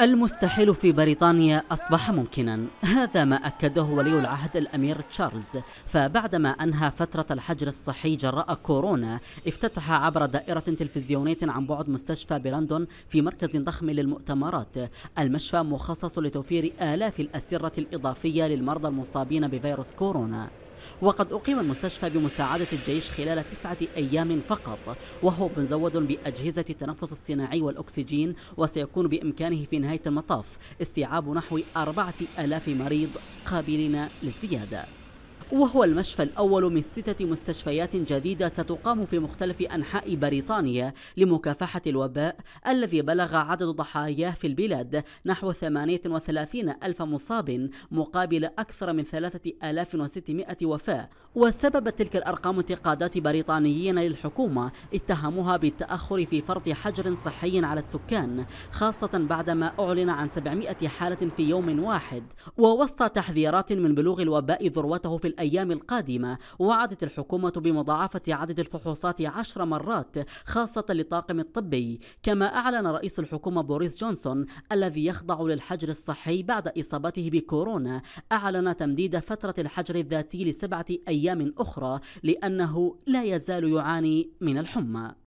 المستحيل في بريطانيا أصبح ممكنا هذا ما أكده ولي العهد الأمير تشارلز فبعدما أنهى فترة الحجر الصحي جراء كورونا افتتح عبر دائرة تلفزيونية عن بعد مستشفى بلندن في مركز ضخم للمؤتمرات المشفى مخصص لتوفير آلاف الأسرة الإضافية للمرضى المصابين بفيروس كورونا وقد أقيم المستشفى بمساعدة الجيش خلال تسعة أيام فقط وهو مزود بأجهزة التنفس الصناعي والأكسجين وسيكون بإمكانه في نهاية المطاف استيعاب نحو أربعة ألاف مريض قابلين للزيادة وهو المشفى الأول من ستة مستشفيات جديدة ستقام في مختلف أنحاء بريطانيا لمكافحة الوباء الذي بلغ عدد ضحاياه في البلاد نحو 38 ألف مصاب مقابل أكثر من 3600 وفاة وسببت تلك الأرقام انتقادات بريطانيين للحكومة اتهموها بالتأخر في فرض حجر صحي على السكان خاصة بعدما أعلن عن 700 حالة في يوم واحد ووسط تحذيرات من بلوغ الوباء ذروته في الأيام القادمة وعدت الحكومة بمضاعفة عدد الفحوصات عشر مرات خاصة للطاقم الطبي كما أعلن رئيس الحكومة بوريس جونسون الذي يخضع للحجر الصحي بعد إصابته بكورونا أعلن تمديد فترة الحجر الذاتي لسبعة أيام أخرى لأنه لا يزال يعاني من الحمى